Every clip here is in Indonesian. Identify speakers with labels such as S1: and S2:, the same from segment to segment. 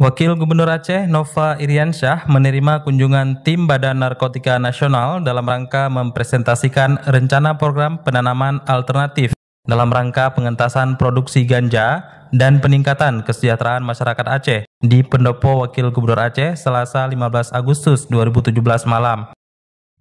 S1: Wakil Gubernur Aceh Nova Iriansyah menerima kunjungan tim Badan Narkotika Nasional dalam rangka mempresentasikan rencana program penanaman alternatif dalam rangka pengentasan produksi ganja dan peningkatan kesejahteraan masyarakat Aceh di Pendopo Wakil Gubernur Aceh Selasa 15 Agustus 2017 malam.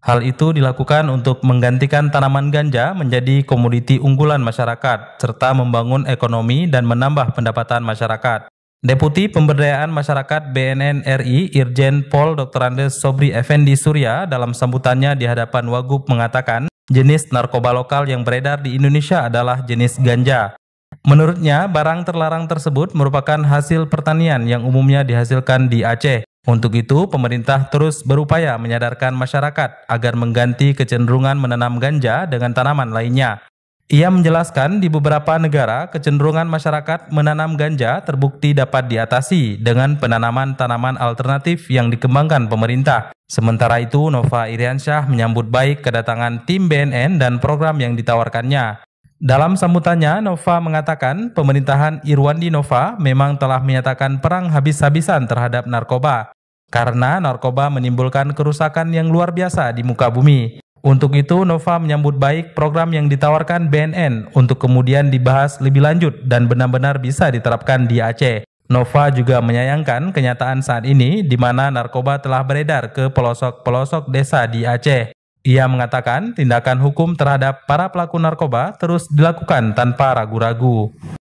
S1: Hal itu dilakukan untuk menggantikan tanaman ganja menjadi komoditi unggulan masyarakat serta membangun ekonomi dan menambah pendapatan masyarakat. Deputi Pemberdayaan Masyarakat BNN RI Irjen Pol Dr. Andes Sobri Effendi Surya dalam sambutannya di hadapan Wagub mengatakan jenis narkoba lokal yang beredar di Indonesia adalah jenis ganja. Menurutnya, barang terlarang tersebut merupakan hasil pertanian yang umumnya dihasilkan di Aceh. Untuk itu, pemerintah terus berupaya menyadarkan masyarakat agar mengganti kecenderungan menanam ganja dengan tanaman lainnya. Ia menjelaskan di beberapa negara kecenderungan masyarakat menanam ganja terbukti dapat diatasi dengan penanaman tanaman alternatif yang dikembangkan pemerintah. Sementara itu, Nova Iriansyah menyambut baik kedatangan tim BNN dan program yang ditawarkannya. Dalam sambutannya, Nova mengatakan pemerintahan Irwandi Nova memang telah menyatakan perang habis-habisan terhadap narkoba karena narkoba menimbulkan kerusakan yang luar biasa di muka bumi. Untuk itu, Nova menyambut baik program yang ditawarkan BNN untuk kemudian dibahas lebih lanjut dan benar-benar bisa diterapkan di Aceh. Nova juga menyayangkan kenyataan saat ini di mana narkoba telah beredar ke pelosok-pelosok desa di Aceh. Ia mengatakan tindakan hukum terhadap para pelaku narkoba terus dilakukan tanpa ragu-ragu.